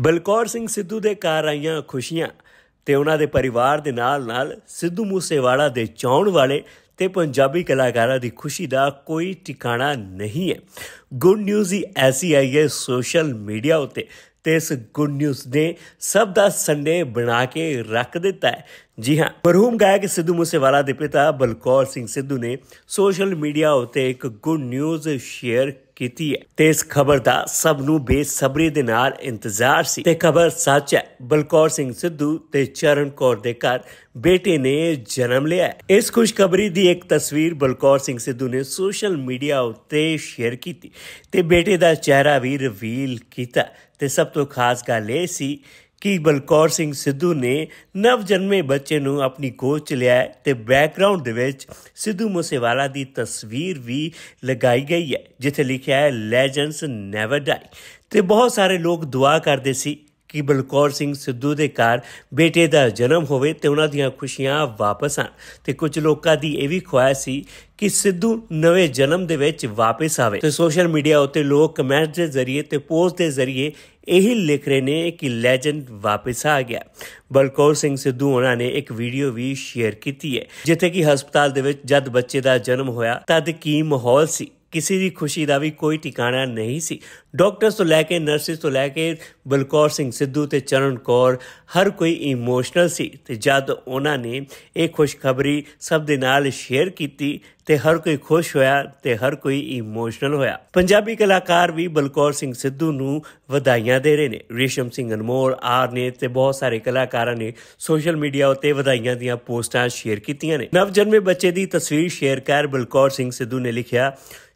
ਬਲਕੌਰ ਸਿੰਘ ਸਿੱਧੂ ਦੇ ਘਰ ਆਈਆਂ ਖੁਸ਼ੀਆਂ ਤੇ ਉਹਨਾਂ ਦੇ ਪਰਿਵਾਰ ਦੇ ਨਾਲ-ਨਾਲ ਸਿੱਧੂ ਮੂਸੇਵਾਲਾ ਦੇ ਚਾਹਣ ਵਾਲੇ ਤੇ ਪੰਜਾਬੀ ਕਲਾਕਾਰਾਂ ਦੀ ਖੁਸ਼ੀ ਦਾ ਕੋਈ ਟਿਕਾਣਾ ਨਹੀਂ ਹੈ ਗੁੱਡ ਨਿਊਜ਼ ਹੀ ਐਸੀ ਆਈ ਹੈ ਸੋਸ਼ਲ ਮੀਡੀਆ ਉਤੇ ਤੇ ਇਸ ਗੁੱਡ ਨਿਊਜ਼ ਨੇ ਸਭ ਦਾ ਸੰਡੇ ਬਣਾ ਕੇ ਰੱਖ ਦਿੱਤਾ ਹੈ ਜੀ ਹਾਂ ਮਰਹੂਮ ਗਾਇਕ ਸਿੱਧੂ ਮੂਸੇਵਾਲਾ ਦੇ ਪਿਤਾ ਬਲਕੌਰ ਸਿੰਘ ਸਿੱਧੂ ਨੇ ਸੋਸ਼ਲ ਮੀਡੀਆ ਉਤੇ ਇੱਕ ਗੁੱਡ ਨਿਊਜ਼ ਸ਼ੇਅਰ ਕੀਤੀ ਹੈ ਤੇ ਇਸ ਖਬਰ ਦਾ ਸਭ ਨੂੰ ਬੇਸਬਰੀ ਦੇ ਨਾਲ ਇੰਤਜ਼ਾਰ ਸੀ ਤੇ ਖਬਰ ਸੱਚ ਹੈ ਬਲਕੌਰ ਸਿੰਘ ਸਿੱਧੂ ਤੇ ਚਰਨ ਕੌਰ ਦੇ ਘਰ ਬੇਟੇ ਨੇ ਜਨਮ ਲਿਆ ਇਸ ਖੁਸ਼ਖਬਰੀ ਦੀ ਇੱਕ ਤਸਵੀਰ ਬਲਕੌਰ ਸਿੰਘ ਸਿੱਧੂ ਨੇ ਸੋਸ਼ਲ ਮੀਡੀਆ ਉੱਤੇ ਸ਼ੇਅਰ ਕੀਤੀ ਤੇ ਬੇਟੇ ਦਾ ਚਿਹਰਾ ਵੀ ਰਿਵੀਲ ਕੀਤਾ ਤੇ ਸਭ ਤੋਂ ਖਾਸ ਗੱਲ ਇਹ ਸੀ ਕਿ ਬਲਕੌਰ ਸਿੰਘ ਸਿੱਧੂ ਨੇ ਨਵ ਜਨਮੇ ਬੱਚੇ ਨੂੰ ਆਪਣੀ ਗੋਦ ਚ ਲਿਆ ਤੇ ਬੈਕਗ੍ਰਾਉਂਡ ਦੇ ਵਿੱਚ ਸਿੱਧੂ ਮੂਸੇਵਾਲਾ ਦੀ ਤਸਵੀਰ ਵੀ ਲਗਾਈ ਗਈ ਹੈ ਜਿੱਥੇ ਲਿਖਿਆ ਹੈ ਲੈਜੈਂਡਸ ਨੈਵਰ ਡਾਈ ਤੇ ਬਹੁਤ ਸਾਰੇ ਲੋਕ ਦੁਆ ਕਰਦੇ ਸੀ ਕਿ ਬਲਕੌਰ ਸਿੰਘ ਸਿੱਧੂ ਦੇ ਘਰ ਬੇਟੇ ਦਾ ਜਨਮ ਹੋਵੇ ਤੇ ਉਹਨਾਂ ਦੀਆਂ ਖੁਸ਼ੀਆਂ ਵਾਪਸ ਆਣ ਤੇ ਕੁਝ ਲੋਕਾਂ ਦੀ ਇਹ ਵੀ ਖੁਆਇਸ਼ ਸੀ ਕਿ ਸਿੱਧੂ ਨਵੇਂ ਜਨਮ ਦੇ ਵਿੱਚ ਵਾਪਸ ਆਵੇ ਤੇ ਸੋਸ਼ਲ ਮੀਡੀਆ ਉੱਤੇ ਲੋਕ ਕਮੈਂਟ ਦੇ ਜ਼ਰੀਏ ਤੇ ਪੋਸਟ ਦੇ ਜ਼ਰੀਏ ਇਹ ਲਿਖ ਰਹੇ ਨੇ ਕਿ ਲੈਜੈਂਡ ਵਾਪਸ ਆ ਗਿਆ ਬਲਕੌਰ ਸਿੰਘ ਸਿੱਧੂ ਉਹਨਾਂ ਨੇ ਇੱਕ ਵੀਡੀਓ ਵੀ ਸ਼ੇਅਰ ਕੀਤੀ ਹੈ ਜਿੱਥੇ ਕਿ ਹਸਪਤਾਲ ਦੇ ਵਿੱਚ ਜਦ ਬੱਚੇ ਦਾ ਜਨਮ ਹੋਇਆ ਤਦ ਕੀ ਮਾਹੌਲ ਸੀ ਕਿਸੇ ਦੀ ਖੁਸ਼ੀ ਦਾ ਵੀ ਕੋਈ ਟਿਕਾਣਾ ਨਹੀਂ ਸੀ ਡਾਕਟਰਸ ਤੋਂ ਲੈ ਕੇ ਨਰਸਿਸ ਤੋਂ ਲੈ ਕੇ ਬਲਕੌਰ ਸਿੰਘ ਸਿੱਧੂ ਤੇ ਚਰਨ ਕੌਰ ਹਰ ਕੋਈ ਇਮੋਸ਼ਨਲ ਸੀ ਤੇ ਜਦ ਉਹਨਾਂ ਨੇ ਇਹ ਖੁਸ਼ਖਬਰੀ ਸਭ ਦੇ ਨਾਲ ਸ਼ੇਅਰ ਕੀਤੀ ਤੇ ਹਰ ਕੋਈ ਖੁਸ਼ ਹੋਇਆ ਤੇ ਹਰ ਕੋਈ ਇਮੋਸ਼ਨਲ ਹੋਇਆ ਪੰਜਾਬੀ ਕਲਾਕਾਰ ਵੀ ਬਲਕੌਰ ਸਿੰਘ ਸਿੱਧੂ ਨੂੰ ਵਧਾਈਆਂ ਦੇ ਰਹੇ ਨੇ ਰੇਸ਼ਮ ਸਿੰਘ ਅਨਮੋਲ ਆਰ ਨੇ ਤੇ ਬਹੁਤ ਸਾਰੇ ਕਲਾਕਾਰਾਂ ਨੇ ਸੋਸ਼ਲ ਮੀਡੀਆ ਉੱਤੇ ਵਧਾਈਆਂ ਦੀਆਂ ਪੋਸਟਾਂ ਸ਼ੇਅਰ ਕੀਤੀਆਂ ਨੇ ਨਵਜਨਮੇ ਬੱਚੇ ਦੀ ਤਸਵੀਰ ਸ਼ੇਅਰ ਕਰ ਬਲਕੌਰ ਸਿੰਘ ਸਿੱਧੂ ਨੇ ਲਿਖਿਆ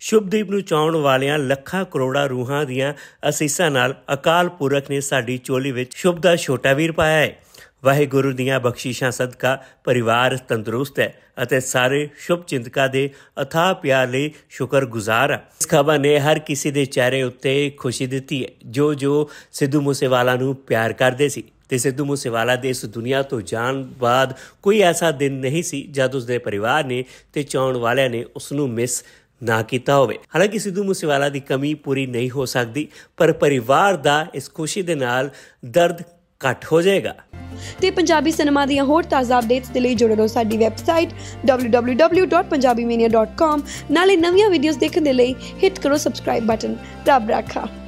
ਸ਼ੁਭਦੀਪ ਨੂੰ ਚਾਉਣ ਵਾਲਿਆਂ ਲੱਖਾਂ ਕਰੋੜਾਂ ਰੂਹਾਂ ਦੀਆਂ ਅਸੀਸਾਂ ਨਾਲ ਅਕਾਲ ਪੁਰਖ ਨੇ ਸਾਡੀ ਚੋਲੀ ਵਿੱਚ ਸ਼ੁਭ ਦਾ ਛੋਟਾ ਵੀਰ ਪਾਇਆ ਹੈ ਵਾਹਿਗੁਰੂ ਦੀਆਂ ਬਖਸ਼ਿਸ਼ਾਂ ਸਦਕਾ ਪਰਿਵਾਰ ਤੰਦਰੁਸਤ ਹੈ ਅਤੇ ਸਾਰੇ ਸ਼ੁਭ ਚਿੰਤਕਾਂ ਦੇ ਅਥਾ ਪਿਆਰ ਲਈ ਸ਼ੁਕਰਗੁਜ਼ਾਰ ਹਾਂ ਇਸ ਖਬਰ ਨੇ ਹਰ ਕਿਸੇ ਦੇ ਚਿਹਰੇ ਉੱਤੇ ਖੁਸ਼ੀ ਦਿੱਤੀ ਹੈ ਜੋ ਜੋ ਸਿੱਧੂ ਮੂਸੇਵਾਲਾ ਨੂੰ ਪਿਆਰ ਕਰਦੇ ਸੀ ਤੇ ਸਿੱਧੂ ਮੂਸੇਵਾਲਾ ਦੇ ਇਸ ਦੁਨੀਆ ਤੋਂ ਜਾਣ ਬਾਅਦ ਕੋਈ ਐਸਾ ਦਿਨ ਨਹੀਂ ਸੀ ਜਦ ਉਸ ਦੇ ਪਰਿਵਾਰ ਨੇ ਤੇ ਚਾਹਣ ਵਾਲਿਆਂ ਨੇ ਉਸ ਨੂੰ ਮਿਸ ਨਾ ਕੀਤਾ ਹੋਵੇ ਹਾਲਾਂਕਿ ਸਿੱਧੂ ਮੂਸੇਵਾਲਾ ਦੀ ਕਮੀ ਪੂਰੀ ਨਹੀਂ ਹੋ ਸਕਦੀ ਪਰ ਪਰਿਵਾਰ ਦਾ ਇਸ ਖੁਸ਼ੀ ਦੇ ਨਾਲ ਦਰਦ ਘਟ ਹੋ ਜਾਏਗਾ ਤੇ ਪੰਜਾਬੀ ਸਿਨੇਮਾ ਦੀਆਂ ਹੋਰ ਤਾਜ਼ਾ ਅਪਡੇਟਸ ਦੇ ਲਈ ਜੁੜੇ ਰਹੋ ਸਾਡੀ ਵੈਬਸਾਈਟ www.punjabimania.com ਨਾਲੇ ਨਵੀਆਂ ਵੀਡੀਓਜ਼ ਦੇਖਣ ਦੇ ਲਈ ਹਿੱਟ ਕਰੋ ਸਬਸਕ੍ਰਾਈਬ ਬਟਨ ਰੱਬ ਰੱਖਾ